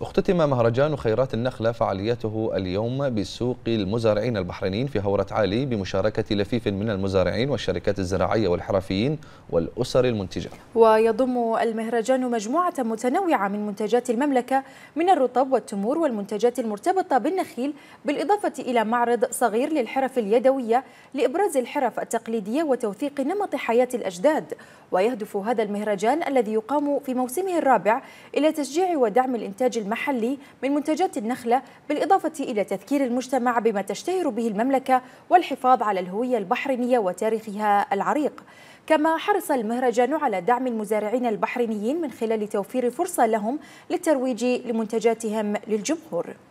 اختتم مهرجان خيرات النخلة فعاليته اليوم بسوق المزارعين البحرينيين في هورة عالي بمشاركة لفيف من المزارعين والشركات الزراعية والحرفيين والأسر المنتجة ويضم المهرجان مجموعة متنوعة من منتجات المملكة من الرطب والتمور والمنتجات المرتبطة بالنخيل بالإضافة إلى معرض صغير للحرف اليدوية لإبراز الحرف التقليدية وتوثيق نمط حياة الأجداد ويهدف هذا المهرجان الذي يقام في موسمه الرابع إلى تشجيع ودعم الإنتاج المحلي من منتجات النخلة بالإضافة إلى تذكير المجتمع بما تشتهر به المملكة والحفاظ على الهوية البحرينية وتاريخها العريق كما حرص المهرجان على دعم المزارعين البحرينيين من خلال توفير فرصة لهم للترويج لمنتجاتهم للجمهور